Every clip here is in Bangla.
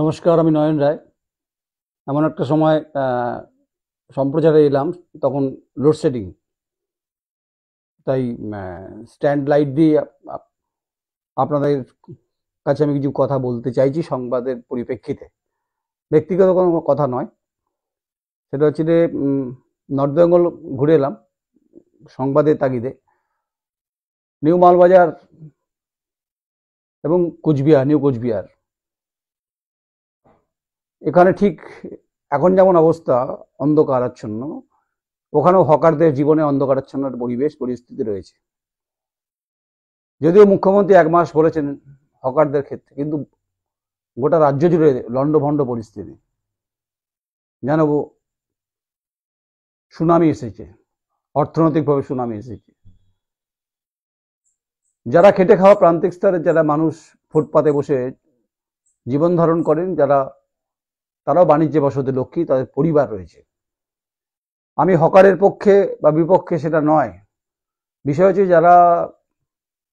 নমস্কার আমি নয়ন রায় এমন একটা সময় সম্প্রচারে এলাম তখন লোডশেডিং তাই স্ট্যান্ড লাইট দিয়ে আপনাদের কাছে আমি কিছু কথা বলতে চাইছি সংবাদের পরিপ্রেক্ষিতে ব্যক্তিগত কোনো কথা নয় সেটা হচ্ছে যে নর্থ বেঙ্গল ঘুরে এলাম সংবাদের তাগিদে নিউ মালবাজার এবং কোচবিহার নিউ কোচবিহার এখানে ঠিক এখন যেমন অবস্থা অন্ধকারাচ্ছন্ন ওখানেও হকারদের জীবনে অন্ধকারাচ্ছন্ন পরিবেশ পরিস্থিতি রয়েছে যদিও মুখ্যমন্ত্রী এক মাস বলেছেন হকারদের ক্ষেত্রে কিন্তু গোটা রাজ্য জুড়ে লণ্ডভণ্ড পরিস্থিতি যেন সুনামি এসেছে অর্থনৈতিকভাবে সুনামি এসেছে যারা খেটে খাওয়া প্রান্তিক স্তরের যারা মানুষ ফুটপাতে বসে জীবন ধারণ করেন যারা তারাও বাণিজ্য বসতি লক্ষ্মী তাদের পরিবার রয়েছে আমি হকারের পক্ষে বা বিপক্ষে সেটা নয় বিষয় হচ্ছে যারা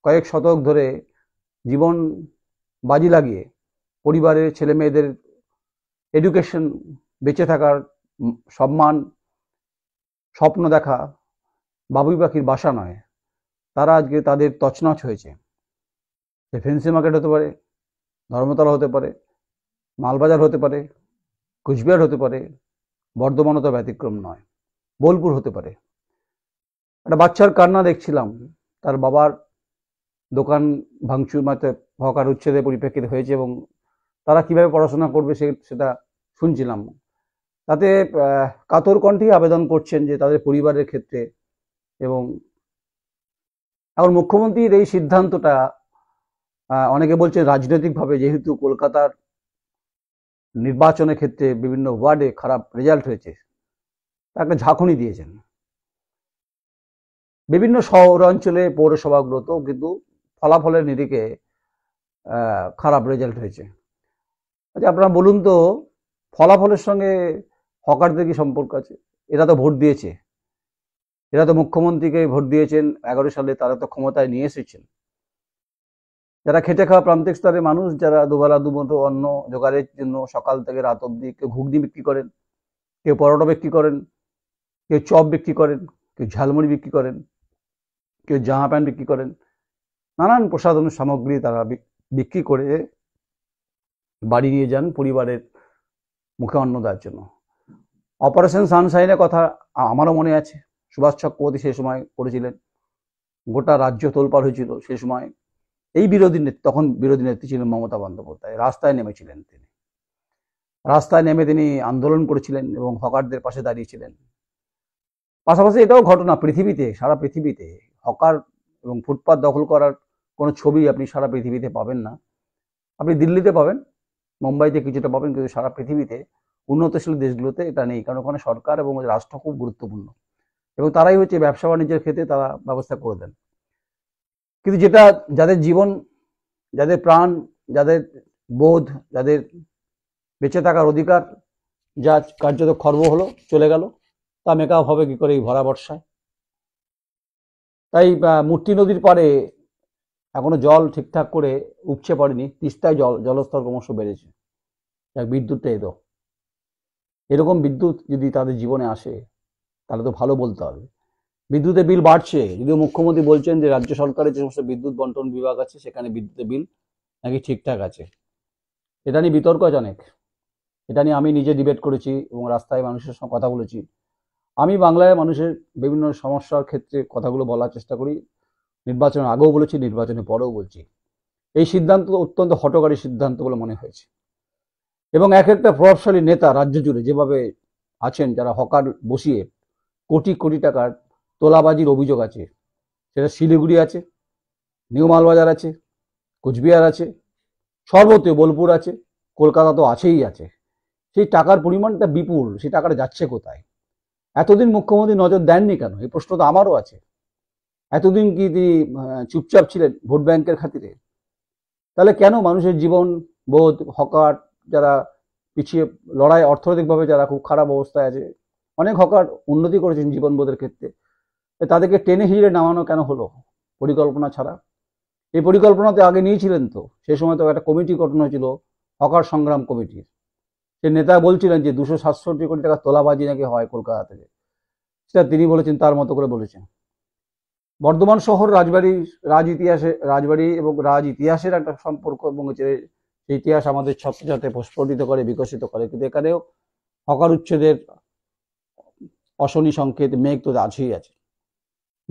কয়েক শতক ধরে জীবন বাজি লাগিয়ে পরিবারের ছেলে মেয়েদের এডুকেশন বেঁচে থাকার সম্মান স্বপ্ন দেখা বাবুই পাখির বাসা নয় তারা আজকে তাদের তছনছ হয়েছে ফেন্সি মার্কেট হতে পারে ধর্মতলা হতে পারে মালবাজার হতে পারে কুচবিহার হতে পারে বর্ধমানও তো ব্যতিক্রম নয় বোলপুর হতে পারে একটা বাচ্চার কান্না দেখছিলাম তার বাবার দোকান ভাঙচুর মাত্র মানে হকার উচ্ছেদের পরিপ্রেক্ষিতে হয়েছে এবং তারা কিভাবে পড়াশোনা করবে সে সেটা শুনছিলাম তাতে কাতর কণ্ঠেই আবেদন করছেন যে তাদের পরিবারের ক্ষেত্রে এবং এখন মুখ্যমন্ত্রীর এই সিদ্ধান্তটা অনেকে বলছে রাজনৈতিকভাবে যেহেতু কলকাতার নির্বাচনের ক্ষেত্রে বিভিন্ন ওয়ার্ডে খারাপ রেজাল্ট হয়েছে তাকে ঝাঁকুনি দিয়েছেন বিভিন্ন শহর অঞ্চলে পৌরসভাগুলোতেও কিন্তু ফলাফলের নিরিখে খারাপ রেজাল্ট হয়েছে আচ্ছা আপনারা বলুন তো ফলাফলের সঙ্গে হকারদের কি সম্পর্ক আছে এরা তো ভোট দিয়েছে এরা তো মুখ্যমন্ত্রীকে ভোট দিয়েছেন এগারো সালে তারা তো ক্ষমতায় নিয়ে এসেছেন যারা খেটে খাওয়া প্রান্তিক স্তরের মানুষ যারা দুবেলা দুমুঠো অন্ন জোগাড়ের জন্য সকাল থেকে রাত অব্দি কেউ ঘুগনি বিক্রি করেন কেউ পরোটা বিক্রি করেন কেউ চপ বিক্রি করেন কেউ ঝালমুড়ি বিক্রি করেন কেউ জামা প্যান্ট বিক্রি করেন নানান প্রসাধন সামগ্রী তারা বিক্রি করে বাড়ি নিয়ে যান পরিবারের মুখে অন্ন দেওয়ার জন্য অপারেশন সানশাইনের কথা আমারও মনে আছে সুভাষ চক্রবর্তী সেই সময় করেছিলেন গোটা রাজ্য তোলপাড় হয়েছিল সেই সময় এই বিরোধী তখন বিরোধী নেত্রী ছিলেন মমতা বন্দ্যোপাধ্যায় রাস্তায় নেমেছিলেন তিনি রাস্তায় নেমে তিনি আন্দোলন করেছিলেন এবং হকারদের পাশে দাঁড়িয়েছিলেন পাশাপাশি এটাও ঘটনা পৃথিবীতে সারা পৃথিবীতে হকার এবং ফুটপাত দখল করার কোনো ছবি আপনি সারা পৃথিবীতে পাবেন না আপনি দিল্লিতে পাবেন মুম্বাইতে কিছুটা পাবেন কিন্তু সারা পৃথিবীতে উন্নতশীল দেশগুলোতে এটা নেই কারণ ওখানে সরকার এবং রাষ্ট্র খুব গুরুত্বপূর্ণ এবং তারাই হচ্ছে ব্যবসা বাণিজ্যের ক্ষেত্রে তারা ব্যবস্থা করে দেন কিন্তু যেটা যাদের জীবন যাদের প্রাণ যাদের বোধ যাদের বেঁচে থাকার অধিকার যা কার্যত খর্ব হলো চলে গেল তা মেকআপ হবে কি করে এই ভরা বর্ষায় তাই মূর্তি নদীর পারে এখনো জল ঠিকঠাক করে উপছে পড়েনি তিস্তায় জল জলস্তর ক্রমশ বেড়েছে যাক বিদ্যুৎটা এদো এরকম বিদ্যুৎ যদি তাদের জীবনে আসে তাহলে তো ভালো বলতে হবে বিদ্যুতের বিল বাড়ছে যদিও মুখ্যমন্ত্রী বলছেন যে রাজ্য সরকারের যে সমস্ত বিদ্যুৎ বন্টন বিভাগ আছে সেখানে বিদ্যুতের বিল নাকি ঠিকঠাক আছে এটা নিয়ে বিতর্ক আছে অনেক এটা নিয়ে আমি নিজে ডিবেট করেছি এবং রাস্তায় মানুষের সঙ্গে কথা বলেছি আমি বাংলায় মানুষের বিভিন্ন সমস্যার ক্ষেত্রে কথাগুলো বলার চেষ্টা করি নির্বাচনের আগেও বলেছি নির্বাচনের পরেও বলছি এই সিদ্ধান্ত অত্যন্ত হটকারী সিদ্ধান্ত বলে মনে হয়েছে এবং এক একটা প্রভাবশালী নেতা রাজ্য জুড়ে যেভাবে আছেন যারা হকার বসিয়ে কোটি কোটি টাকার তোলাবাজির অভিযোগ আছে সেটা শিলিগুড়ি আছে নিউ মালবাজার আছে কোচবিহার আছে সর্বতে বোলপুর আছে কলকাতা তো আছেই আছে সেই টাকার পরিমাণটা বিপুল সেই টাকাটা যাচ্ছে কোথায় এতদিন মুখ্যমন্ত্রী নজর দেননি কেন এই প্রশ্ন তো আমারও আছে এতদিন কি তিনি চুপচাপ ছিলেন ভোট ব্যাংকের খাতিরে তাহলে কেন মানুষের জীবন বোধ হকার যারা পিছিয়ে লড়াই অর্থনৈতিকভাবে যারা খুব খারাপ অবস্থায় আছে অনেক হকার উন্নতি করেছেন জীবনবোধের ক্ষেত্রে তাদেরকে টেনে হিঁড়ে নামানো কেন হলো পরিকল্পনা ছাড়া এই পরিকল্পনাতে আগে নিয়েছিলেন তো সে সময় তো একটা কমিটি গঠন হয়েছিল হকার সংগ্রাম কমিটির সে নেতা বলছিলেন যে দুশো সাতষট্টি কোটি টাকা তোলাবাজি নাকি হয় কলকাতা থেকে সেটা তিনি বলেছেন তার মতো করে বলেছেন বর্ধমান শহর রাজবাড়ি রাজ ইতিহাসে রাজবাড়ি এবং রাজ ইতিহাসের একটা সম্পর্ক এবং সেই ইতিহাস আমাদের ছাত্রছাত্রে প্রস্ফুটিত করে বিকশিত করে কিন্তু এখানেও হকার উচ্ছেদের অশনি সংকেত মেঘ তো আছেই আছে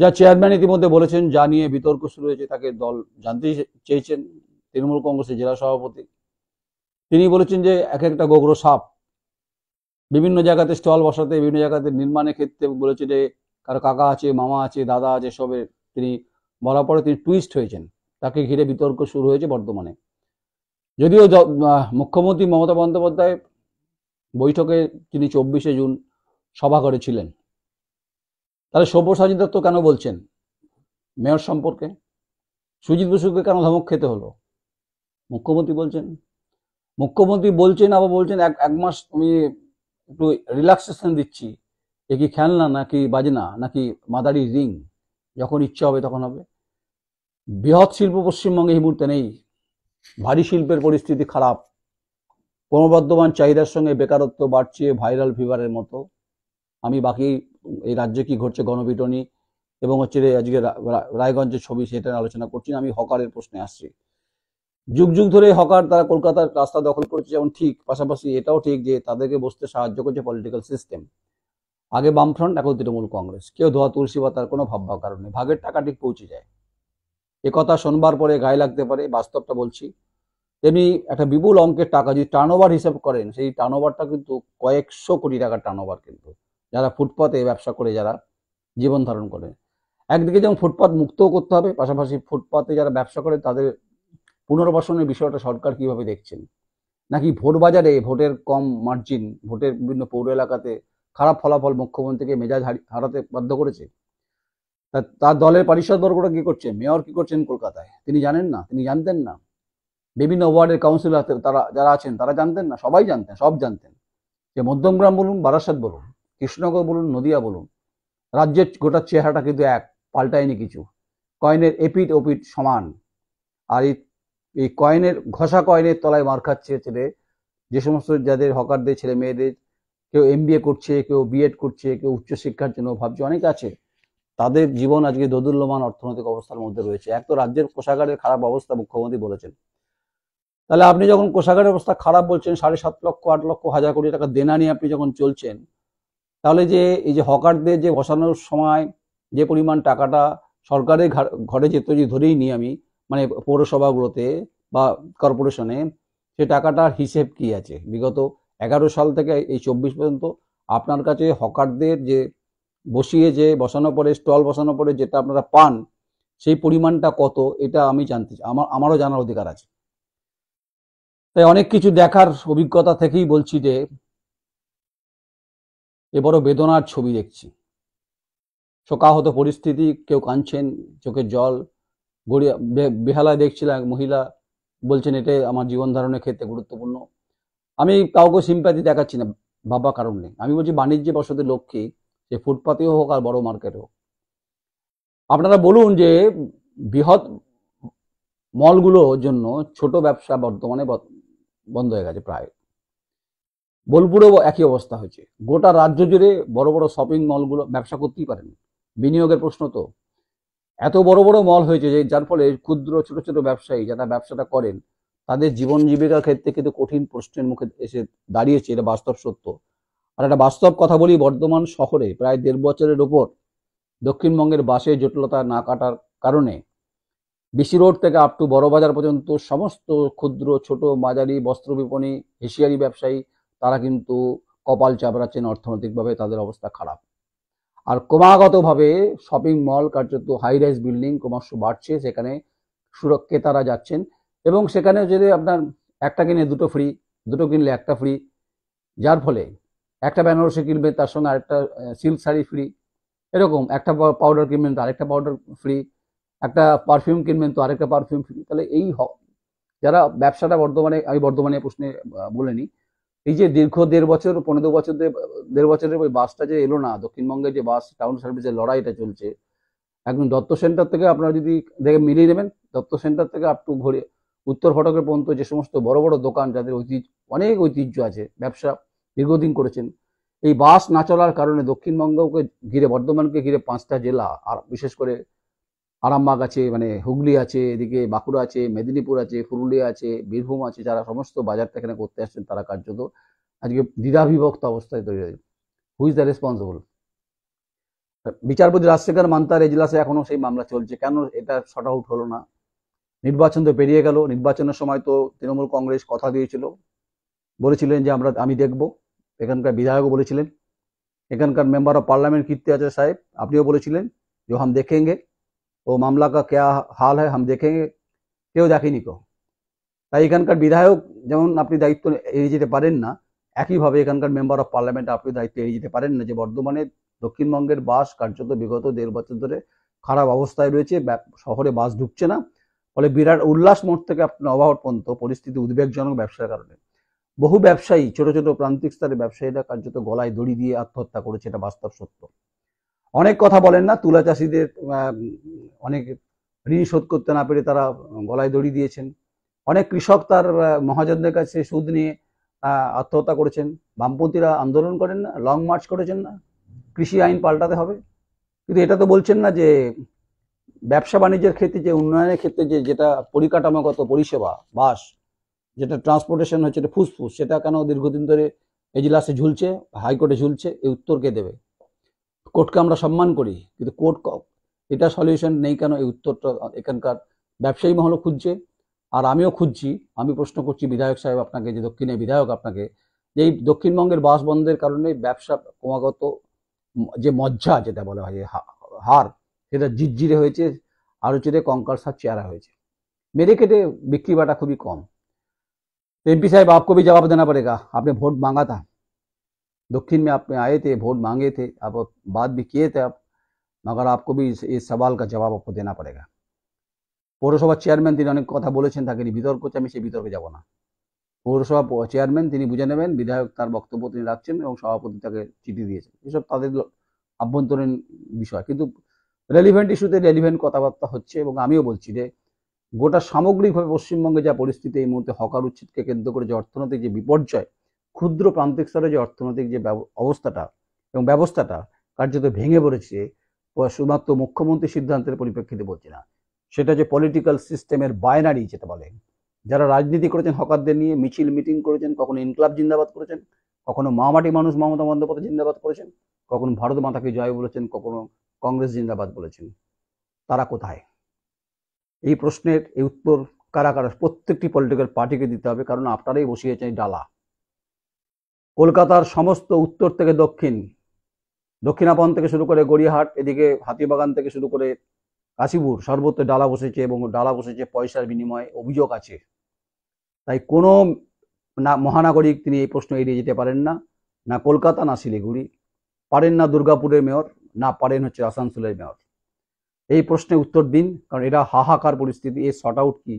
যা চেয়ারম্যান ইতিমধ্যে বলেছেন যা নিয়ে বিতর্ক শুরু হয়েছে তাকে দল জানতে চেয়েছেন তৃণমূল কংগ্রেসের জেলা সভাপতি তিনি বলেছেন যে এক একটা গোগ্র সাপ বিভিন্ন জায়গাতে স্টল বসাতে বিভিন্ন জায়গাতে নির্মাণের ক্ষেত্রে বলেছে যে কারো কাকা আছে মামা আছে দাদা আছে সবের তিনি বলার পরে তিনি টুইস্ট হয়েছেন তাকে ঘিরে বিতর্ক শুরু হয়েছে বর্তমানে যদিও মুখ্যমন্ত্রী মমতা বন্দ্যোপাধ্যায় বৈঠকে তিনি চব্বিশে জুন সভা করেছিলেন তাহলে সব্যসাচী দত্ত কেন বলছেন মেয়র সম্পর্কে সুজিত বসুকে কেন ধমক খেতে হলো মুখ্যমন্ত্রী বলছেন মুখ্যমন্ত্রী বলছেন আবার বলছেন এক এক মাস আমি একটু রিল্যাক্সেশন দিচ্ছি এ কি খেলনা নাকি বাজনা নাকি মাদারি রিং যখন ইচ্ছা হবে তখন হবে বৃহৎ শিল্প পশ্চিমবঙ্গে এই মুহূর্তে নেই ভারী শিল্পের পরিস্থিতি খারাপ ক্রমবর্ধমান চাহিদার সঙ্গে বেকারত্ব বাড়ছে ভাইরাল ফিভারের মতো আমি বাকি এই রাজ্যে কি ঘটছে গণপিটনি এবং হচ্ছে আজকে রায়গঞ্জের ছবি সেটা আলোচনা করছি আমি হকারের প্রশ্নে আসছি যুগ যুগ ধরে হকার তারা কলকাতার রাস্তা দখল করেছে যেমন ঠিক পাশাপাশি এটাও ঠিক যে তাদেরকে বসতে সাহায্য করছে পলিটিক্যাল সিস্টেম আগে বামফ্রন্ট এখন তৃণমূল কংগ্রেস কেউ ধোয়া তুলসী বা তার কোনো ভাববার কারণে ভাগের টাকা ঠিক পৌঁছে যায় একথা শোনবার পরে গায়ে লাগতে পারে বাস্তবটা বলছি তেমনি একটা বিপুল অঙ্কের টাকা যদি টার্ন হিসাব করেন সেই টার্ন কিন্তু কয়েকশো কোটি টাকার টার্ন কিন্তু যারা ফুটপাতে ব্যবসা করে যারা জীবন ধারণ করে একদিকে যেমন ফুটপাত মুক্তও করতে হবে পাশাপাশি ফুটপাতে যারা ব্যবসা করে তাদের পুনর্বাসনের বিষয়টা সরকার কিভাবে দেখছেন নাকি ভোট বাজারে ভোটের কম মার্জিন ভোটের বিভিন্ন পৌর এলাকাতে খারাপ ফলাফল মুখ্যমন্ত্রীকে মেজাজ হারাতে বাধ্য করেছে তার দলের পারিষদ বর্গটা কি করছে মেয়র কি করছেন কলকাতায় তিনি জানেন না তিনি জানতেন না বিভিন্ন ওয়ার্ডের কাউন্সিলর তারা যারা আছেন তারা জানতেন না সবাই জানতেন সব জানতেন যে মধ্যমগ্রাম বলুন বারাসাত বলুন কৃষ্ণনগর বলুন নদিয়া বলুন রাজ্যের গোটা চেহারাটা কিন্তু এক পাল্টায়নি কিছু কয়েনের এপিট ওপিট সমান আর এই কয়েনের ঘষা কয়েনের তলায় মার খাচ্ছে ছেলে যে সমস্ত যাদের হকারদের ছেলে মেয়েদের কেউ এম করছে কেউ বিএড করছে কেউ উচ্চশিক্ষার জন্য ভাবছে অনেক আছে তাদের জীবন আজকে দোদুল্যমান অর্থনৈতিক অবস্থার মধ্যে রয়েছে এক তো রাজ্যের কোষাগারের খারাপ অবস্থা মুখ্যমন্ত্রী বলেছেন তাহলে আপনি যখন কোষাগারের অবস্থা খারাপ বলছেন সাড়ে সাত লক্ষ আট লক্ষ হাজার কোটি টাকা দেনা নিয়ে আপনি যখন চলছেন তাহলে যে এই যে হকারদের যে বসানোর সময় যে পরিমাণ টাকাটা সরকারের ঘরে যেত যদি ধরেই নিই আমি মানে পৌরসভাগুলোতে বা কর্পোরেশনে সে টাকাটার হিসেব কি আছে বিগত এগারো সাল থেকে এই চব্বিশ পর্যন্ত আপনার কাছে হকারদের যে বসিয়ে যে বসানোর পরে স্টল বসানোর পরে যেটা আপনারা পান সেই পরিমাণটা কত এটা আমি জানতে চাই আমার আমারও জানার অধিকার আছে তাই অনেক কিছু দেখার অভিজ্ঞতা থেকেই বলছি যে এ বড় বেদনার ছবি দেখছি শোকাহত পরিস্থিতি কেউ কাঁদছেন চোখের জল গড়িয়া বেহালায় দেখছিলাম এক মহিলা বলছেন এটাই আমার জীবন ধারণের ক্ষেত্রে গুরুত্বপূর্ণ আমি কাউকে সিম্প্যাথি দেখাচ্ছি না ভাবা কারণ নেই আমি বলছি বাণিজ্যে বসতে লক্ষ্যে যে ফুটপাতেও হোক আর বড় মার্কেট হোক আপনারা বলুন যে বৃহৎ মলগুলোর জন্য ছোট ব্যবসা বর্তমানে বন্ধ হয়ে গেছে প্রায় বোলপুরেও একই অবস্থা হয়েছে গোটা রাজ্য জুড়ে বড় বড় শপিং মলগুলো ব্যবসা করতেই পারেন বিনিয়োগের প্রশ্ন তো এত বড় বড় মল হয়েছে যে যার ফলে ক্ষুদ্র ছোট ছোট ব্যবসায়ী যারা ব্যবসাটা করেন তাদের জীবন জীবিকার ক্ষেত্রে কিন্তু কঠিন প্রশ্নের মুখে এসে দাঁড়িয়েছে এটা বাস্তব সত্য আর একটা বাস্তব কথা বলি বর্ধমান শহরে প্রায় দেড় বছরের ওপর দক্ষিণবঙ্গের বাসে জটিলতা না কাটার কারণে বিসি রোড থেকে আপ টু বড় বাজার পর্যন্ত সমস্ত ক্ষুদ্র ছোট মাজারি বস্ত্র বিপণী এশিয়ারি ব্যবসায়ী তারা কিন্তু কপাল চাপড়াচ্ছেন অর্থনৈতিকভাবে তাদের অবস্থা খারাপ আর ক্রমাগতভাবে শপিং মল কার্যত হাই রাইস বিল্ডিং ক্রমশ বাড়ছে সেখানে সুরক্ষিতারা যাচ্ছেন এবং সেখানে যদি আপনার একটা কিনে দুটো ফ্রি দুটো কিনলে একটা ফ্রি যার ফলে একটা বেনারসি কিনবেন তার সঙ্গে আরেকটা সিল্ক শাড়ি ফ্রি এরকম একটা পাউডার কিনবেন তো আরেকটা পাউডার ফ্রি একটা পারফিউম কিনবেন তো আরেকটা পারফিউম ফ্রি তাহলে এই যারা ব্যবসাটা বর্ধমানে আমি বর্ধমানে প্রশ্নে বলে নিই এই যে দীর্ঘ দেড় বছর পনেরো বছর দেড় বছরের ওই বাসটা যে এলো না দক্ষিণবঙ্গে যে বাস টাউন সার্ভিসের লড়াইটা চলছে একদম দত্ত সেন্টার থেকে আপনারা যদি দেখে মিলিয়ে নেবেন দত্ত সেন্টার থেকে আপ টু ঘুরে উত্তর ফটকের পর্যন্ত যে সমস্ত বড় বড় দোকান যাদের ঐতিহ্য অনেক ঐতিহ্য আছে ব্যবসা দীর্ঘদিন করেছেন এই বাস না চলার কারণে দক্ষিণবঙ্গকে ঘিরে বর্ধমানকে ঘিরে পাঁচটা জেলা আর বিশেষ করে আরামবাগ আছে মানে হুগলি আছে এদিকে বাঁকুড়া আছে মেদিনীপুর আছে পুরুলিয়া আছে বীরভূম আছে যারা সমস্ত বাজারটা এখানে করতে আসছেন তারা কার্যত আজকে দ্বিধাবিভক্ত অবস্থায় তৈরি হয়েছে হু ইজ দ্য রেসপন্সিবল বিচারপতি রাজশেখর মান্তার এজলাসে এখনও সেই মামলা চলছে কেন এটা শর্ট আউট হলো না নির্বাচন তো পেরিয়ে গেল নির্বাচনের সময় তো তৃণমূল কংগ্রেস কথা দিয়েছিল বলেছিলেন যে আমরা আমি দেখব এখানকার বিধায়কও বলেছিলেন এখানকার member of parliament Kirti Acharya সাহেব আপনিও বলেছিলেন যে হাম দেখেঙ্গে ও মামলা কা क्या হাল है हम কেউ দেখেনি কো তাই এখানকার বিধায়ক যেমন আপনি দায়িত্ব এড়িয়ে যেতে পারেন না একইভাবে এখানকার মেম্বার অফ পার্লামেন্ট আপনি দায়িত্ব এড়িয়ে যেতে পারেন না যে বর্ধমানে দক্ষিণবঙ্গের বাস কার্যত বিগত দেড় বছর ধরে খারাপ অবস্থায় রয়েছে শহরে বাস ঢুকছে না ফলে বিরাট উল্লাস মোড় থেকে আপনার অবাহট পর্যন্ত পরিস্থিতি উদ্বেগজনক ব্যবসার কারণে বহু ব্যবসায়ী ছোট ছোট প্রান্তিক স্তরে ব্যবসায়ীরা কার্যত গলায় দড়ি দিয়ে আত্মহত্যা করেছে এটা বাস্তব সত্য অনেক কথা বলেন না তুলা চাষিদের অনেক ঋণ শোধ করতে না পেরে তারা গলায় দড়ি দিয়েছেন অনেক কৃষক তার মহাজনদের কাছে সুদ নিয়ে আত্মহত্যা করেছেন বামপন্থীরা আন্দোলন করেন না লং মার্চ করেছেন না কৃষি আইন পাল্টাতে হবে কিন্তু এটা তো বলছেন না যে ব্যবসা বাণিজ্যের ক্ষেত্রে যে উন্নয়নের ক্ষেত্রে যে যেটা পরিকাঠামোগত পরিষেবা বাস যেটা ট্রান্সপোর্টেশন হচ্ছে এটা ফুসফুস সেটা কেন দীর্ঘদিন ধরে এজলাসে ঝুলছে হাইকোর্টে ঝুলছে এই উত্তর কে দেবে কোর্টকে আমরা সম্মান করি কিন্তু কোর্ট এটা সলিউশন নেই কেন এই উত্তরটা এখানকার ব্যবসায়ী মহলও খুঁজছে আর আমিও খুঁজছি আমি প্রশ্ন করছি বিধায়ক সাহেব আপনাকে যে দক্ষিণে বিধায়ক আপনাকে যে এই দক্ষিণবঙ্গের বাস বন্ধের কারণে ব্যবসা ক্রমাগত যে মজ্জা যেটা বলা হয় হার সেটা জিরজিরে হয়েছে আরও চিরে কঙ্কাল সার চেহারা হয়েছে মেরে কেটে বিক্রি বাটা খুবই কম এমপি সাহেব আপ आपको জবাব দেনা পড়ে আপনি ভোট वोट मांगा দক্ষিণ মে আপনি आप ভোট आए थे বাদ বিকিয়েতে थे মগর আপকো भी इस सवाल का जवाब आपको देना पड़ेगा পৌরসভার চেয়ারম্যান তিনি অনেক কথা বলেছেন তাকে বিতর্ক হচ্ছে আমি সেই বিতর্কে যাব না পৌরসভা চেয়ারম্যান তিনি বুঝে নেবেন বিধায়ক তার বক্তব্য তিনি রাখছেন এবং সভাপতি তাকে চিঠি দিয়েছেন এসব তাদের আভ্যন্তরীণ বিষয় কিন্তু রেলিভেন্ট ইস্যুতে রেলিভেন্ট কথাবার্তা হচ্ছে এবং আমিও বলছি যে গোটা সামগ্রিকভাবে পশ্চিমবঙ্গে যা পরিস্থিতি এই মুহূর্তে হকার উচ্ছেদকে কেন্দ্র করে যে অর্থনৈতিক যে বিপর্যয় ক্ষুদ্র প্রান্তিক স্তরে যে অর্থনৈতিক যে অবস্থাটা এবং ব্যবস্থাটা কার্যত ভেঙে পড়েছে শুধুমাত্র মুখ্যমন্ত্রী সিদ্ধান্তের পরিপ্রেক্ষিতে বলছি না সেটা যে পলিটিক্যাল সিস্টেমের বায়নারি যেটা বলে যারা রাজনীতি করেছেন হকারদের নিয়ে মিছিল মিটিং করেছেন কখনো ইনকলাব জিন্দাবাদ করেছেন কখনো মামাটি মানুষ মমতা বন্দ্যোপাধ্যায় জিন্দাবাদ করেছেন কখনো ভারত মাতাকে জয় বলেছেন কখনো কংগ্রেস জিন্দাবাদ বলেছেন তারা কোথায় এই প্রশ্নের এই উত্তর কারা কারা প্রত্যেকটি পলিটিক্যাল পার্টিকে দিতে হবে কারণ আপনারাই বসিয়েছেন ডালা কলকাতার সমস্ত উত্তর থেকে দক্ষিণ দক্ষিণাপন থেকে শুরু করে গড়িয়াহাট এদিকে হাতিবাগান থেকে শুরু করে কাশীপুর সর্বত্র ডালা বসেছে এবং ডালা বসেছে পয়সার বিনিময়ে অভিযোগ আছে তাই কোনো না মহানাগরিক তিনি এই প্রশ্ন এড়িয়ে যেতে পারেন না না কলকাতা না শিলিগুড়ি পারেন না দুর্গাপুরের মেয়র না পারেন হচ্ছে আসানসোলের মেয়র এই প্রশ্নে উত্তর দিন কারণ এটা হাহাকার পরিস্থিতি এই শর্ট আউট কি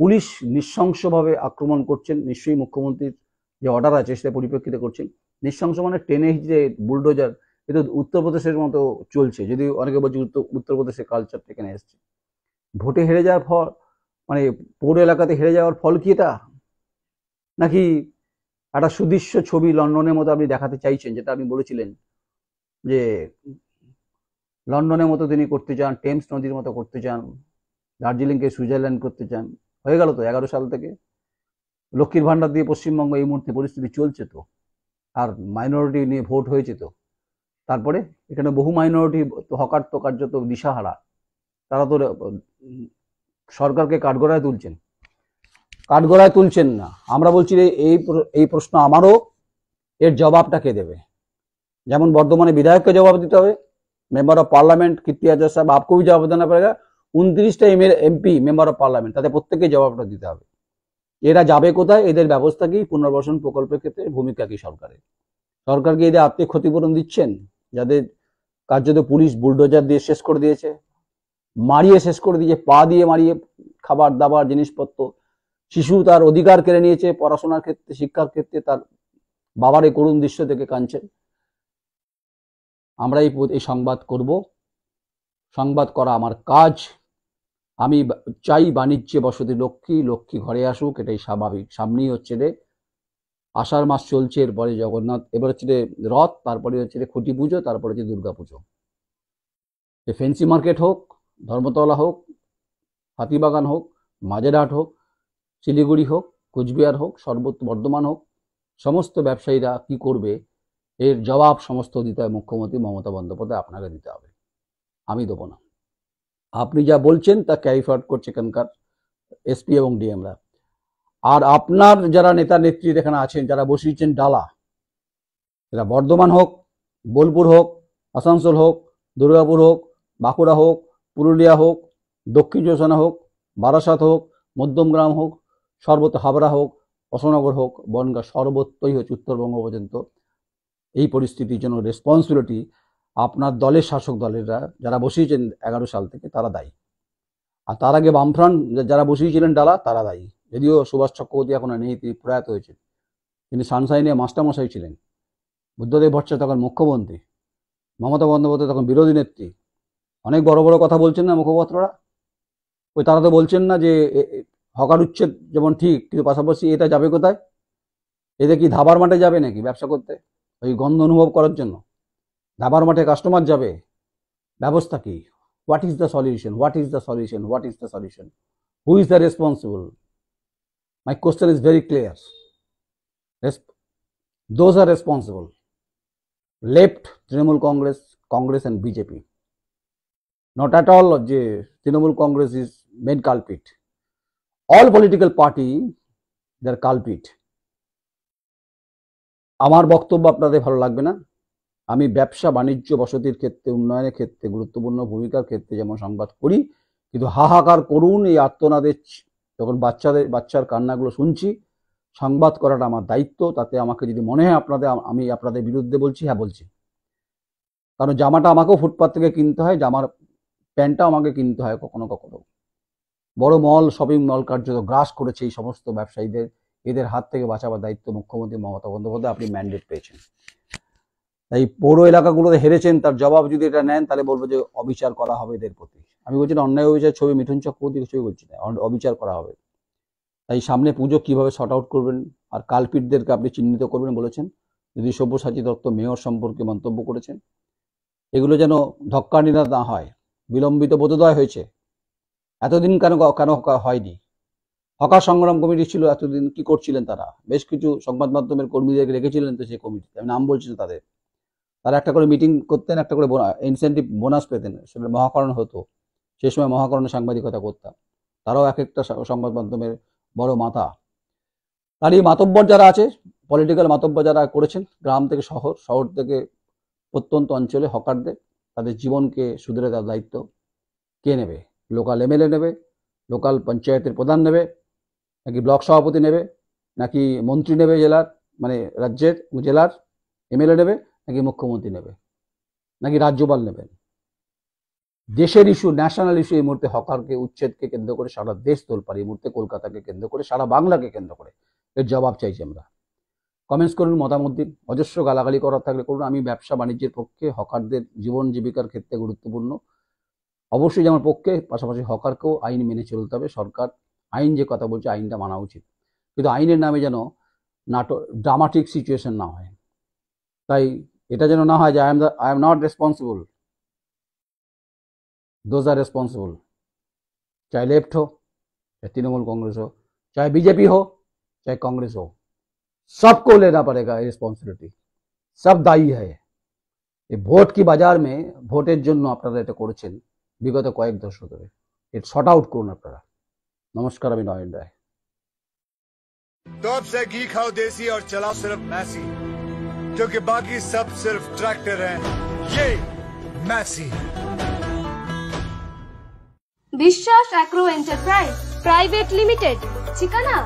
পুলিশ নৃশংসভাবে আক্রমণ করছেন নিশ্চয়ই মুখ্যমন্ত্রীর যে অর্ডার আছে সেটা পরিপ্রেক্ষিতে করছেন নৃশংস মানে টেনে যে বুলডোজার কিন্তু উত্তরপ্রদেশের মতো চলছে যদি অনেকে বলছে উত্তর উত্তরপ্রদেশের কালচারটা এখানে এসছে ভোটে হেরে যাওয়ার ফল মানে পৌর এলাকাতে হেরে যাওয়ার ফল কি এটা নাকি একটা সুদৃশ্য ছবি লন্ডনের মতো আপনি দেখাতে চাইছেন যেটা আপনি বলেছিলেন যে লন্ডনের মতো তিনি করতে চান টেমস নদীর মতো করতে চান দার্জিলিংকে সুইজারল্যান্ড করতে চান হয়ে গেল তো এগারো সাল থেকে লক্ষ্মীর ভাণ্ডার দিয়ে পশ্চিমবঙ্গ এই মুহূর্তে পরিস্থিতি চলছে তো আর মাইনরিটি নিয়ে ভোট হয়েছে তো তারপরে এখানে বহু মাইনরিটি হকার তো কার্যত দিশাহারা তারা তো সরকারকে কাঠগড়ায় তুলছেন কাঠগড়ায় তুলছেন না আমরা বলছি এই এই প্রশ্ন আমারও এর জবাবটা কে দেবে যেমন বর্ধমানে বিধায়ককে জবাব দিতে হবে মেম্বার অফ পার্লামেন্ট কীর্তি আচার সাহেব আপকেও জবাব না পড়েগা উনত্রিশটা M MP member of parliament তাদের প্রত্যেককে জবাবটা দিতে হবে এরা যাবে কোথায় এদের ব্যবস্থা কি পুনর্বাসন প্রকল্পের ক্ষেত্রে ভূমিকা কি সরকারের সরকারকে এদের আর্থিক ক্ষতিপূরণ দিচ্ছেন যাদের কার্যত পুলিশ বুলডোজার দিয়ে শেষ করে দিয়েছে মারিয়ে শেষ করে দিয়েছে পা দিয়ে মারিয়ে খাবার দাবার জিনিসপত্র শিশু তার অধিকার কেড়ে নিয়েছে পড়াশোনার ক্ষেত্রে শিক্ষার ক্ষেত্রে তার বাবার এই করুণ দৃশ্য থেকে কাঁদছে আমরা এই এই সংবাদ করব সংবাদ করা আমার কাজ আমি চাই বাণিজ্যে বসতি লক্ষ্মী লক্ষ্মী ঘরে আসুক এটাই স্বাভাবিক সামনেই হচ্ছে রে আষাঢ় মাস চলছে এরপরে জগন্নাথ এবার হচ্ছে রথ তারপরে হচ্ছে খুঁটি পুজো তারপরে হচ্ছে দুর্গা পুজো ফেন্সি মার্কেট হোক ধর্মতলা হোক হাতিবাগান হোক মাজেরহাট হোক শিলিগুড়ি হোক কোচবিহার হোক সর্বত্র বর্ধমান হোক সমস্ত ব্যবসায়ীরা কি করবে এর জবাব সমস্ত দিতে হয় মুখ্যমন্ত্রী মমতা বন্দ্যোপাধ্যায় আপনাকে দিতে হবে আমি দেবো না আপনি যা বলছেন তা ক্যারি করছে এখানকার এসপি এবং ডিএমরা আর আপনার যারা নেতা নেত্রী এখানে আছেন যারা বসিয়েছেন ডালা এরা বর্ধমান হোক বোলপুর হোক আসানসোল হোক দুর্গাপুর হোক বাঁকুড়া হোক পুরুলিয়া হোক দক্ষিণ চৌসানা হোক বারাসাত হোক মধ্যমগ্রাম হোক সর্বত হাবড়া হোক অশোকনগর হোক বনগা সর্বত্রই হচ্ছে উত্তরবঙ্গ পর্যন্ত এই পরিস্থিতির জন্য রেসপন্সিবিলিটি আপনার দলের শাসক দলেরা যারা বসিয়েছেন এগারো সাল থেকে তারা দায়ী আর তার আগে বামফ্রান্ট যারা বসিয়েছিলেন ডালা তারা দায়ী যদিও সুভাষ চক্রবর্তী এখন নেই তিনি প্রয়াত হয়েছেন তিনি সানসাইনে মাস্টারমশাই ছিলেন বুদ্ধদেব ভট্ট তখন মুখ্যমন্ত্রী মমতা বন্দ্যোপাধ্যায় তখন বিরোধী নেত্রী অনেক বড় বড় কথা বলছেন না মুখপাত্ররা ওই তারা তো বলছেন না যে হকার উচ্ছেদ যেমন ঠিক কিন্তু পাশাপাশি এটা যাবে কোথায় এতে কি ধাবার মাঠে যাবে নাকি ব্যবসা করতে ওই গন্ধ অনুভব করার জন্য ধাবার মাঠে কাস্টমার যাবে ব্যবস্থা কি what is the solution what is the solution what is the solution who is the responsible My question is very clear. Those are responsible. Left, Trinamool Congress, Congress and BJP. Not at all the Trinamool Congress is main culprit. All political party, they are culprit. আমার বক্তব্য আপনাদের ভালো লাগবে না আমি ব্যবসা বাণিজ্য বসতির ক্ষেত্রে উন্নয়নের ক্ষেত্রে গুরুত্বপূর্ণ ভূমিকার ক্ষেত্রে যেমন সংবাদ করি কিন্তু হাহাকার করুন এই আত্মনাদের যখন বাচ্চাদের বাচ্চার কান্নাগুলো শুনছি সংবাদ করাটা আমার দায়িত্ব তাতে আমাকে যদি মনে হয় আপনাদের আমি আপনাদের বিরুদ্ধে বলছি হ্যাঁ বলছি কারণ জামাটা আমাকেও ফুটপাথ থেকে কিনতে হয় জামার প্যান্টটাও আমাকে কিনতে হয় কখনো কখনো বড় মল শপিং মল কার্যত গ্রাস করেছে এই সমস্ত ব্যবসায়ীদের এদের হাত থেকে বাঁচাবার দায়িত্ব মুখ্যমন্ত্রী মমতা বন্দ্যোপাধ্যায় আপনি ম্যান্ডেট পেয়েছেন তাই পৌর এলাকাগুলোতে হেরেছেন তার জবাব যদি এটা নেন তাহলে বলবো যে অবিচার করা হবে এদের প্রতি আমি বলছি না অন্যায় অবিচার ছবি মিঠুন চক্রবর্তীর ছবি বলছি না অবিচার করা হবে তাই সামনে পুজো কিভাবে শর্ট আউট করবেন আর কালপিটদেরকে আপনি চিহ্নিত করবেন বলেছেন যদি সব্যসাচী দত্ত মেয়র সম্পর্কে মন্তব্য করেছেন এগুলো যেন ধক্কানিরা না হয় বিলম্বিত বোধোদয় হয়েছে এতদিন কেন কেন হয়নি হকা সংগ্রাম কমিটি ছিল এতদিন কি করছিলেন তারা বেশ কিছু সংবাদ মাধ্যমের কর্মীদেরকে রেখেছিলেন তো সেই কমিটিতে আমি নাম বলছি তাদের তারা একটা করে মিটিং করতেন একটা করে ইনসেন্টিভ বোনাস পেতেন সেটা মহাকরণ হতো সেই সময় মহাকরণে সাংবাদিকতা করতাম তারাও এক একটা সংবাদ মাধ্যমের বড় মাথা তার এই মাতব্বর যারা আছে পলিটিক্যাল মাতব্বর যারা করেছেন গ্রাম থেকে শহর শহর থেকে প্রত্যন্ত অঞ্চলে হকারদের তাদের জীবনকে সুদূরে দেওয়ার দায়িত্ব কে নেবে লোকাল এমএলএ নেবে লোকাল পঞ্চায়েতের প্রধান নেবে নাকি ব্লক সভাপতি নেবে নাকি মন্ত্রী নেবে জেলার মানে রাজ্যের জেলার এমএলএ নেবে নাকি মুখ্যমন্ত্রী নেবে নাকি রাজ্যপাল নেবেন দেশের ইস্যু ন্যাশনাল ইস্যু এই মুহূর্তে হকারকে উচ্ছেদকে কেন্দ্র করে সারা দেশ তোলপার এই মুহূর্তে কলকাতাকে কেন্দ্র করে সারা বাংলাকে কেন্দ্র করে এর জবাব চাইছি আমরা কমেন্টস করুন মতামত দিন অজস্র গালাগালি করার থাকলে করুন আমি ব্যবসা বাণিজ্যের পক্ষে হকারদের জীবন জীবিকার ক্ষেত্রে গুরুত্বপূর্ণ অবশ্যই যেমন পক্ষে পাশাপাশি হকারকেও আইন মেনে চলতে হবে সরকার আইন যে কথা বলছে আইনটা মানা উচিত কিন্তু আইনের নামে যেন নাটক ড্রামাটিক সিচুয়েশন না হয় তাই এটা যেন না হয় I am I am not responsible though যা রেসপন্সিবল চাই লেফট হোক চাই তৃণমূল কংগ্রেস হোক চাই বিজেপি হোক চাই কংগ্রেস হোক সবকো লেনা পড়েগা রেসপন্সিবিলিটি সব দায়ী হে এই ভোট কি বাজার মে ভোটার জনন আপনারা এটা করেছেন বিগত কয়েক দশ ধরে এটা শর্ট আউট করুন আপনারা নমস্কার আমি নয়েল রায় টপ সে ঘি খাও দেশি আর চালাও सिर्फ देसी क्योंकि बाकी सब सिर्फ ट्रैक्टर हैं ये messrs Biswas agro enterprise private limited ঠিকানা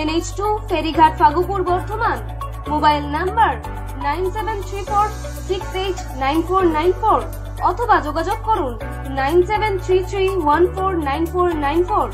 এন এইচ টু ফেরিঘাট Fagupur Bardhaman mobile number nine seven three four six eight nine four nine four অথবা যোগাযোগ করুন nine seven three three one four nine four nine four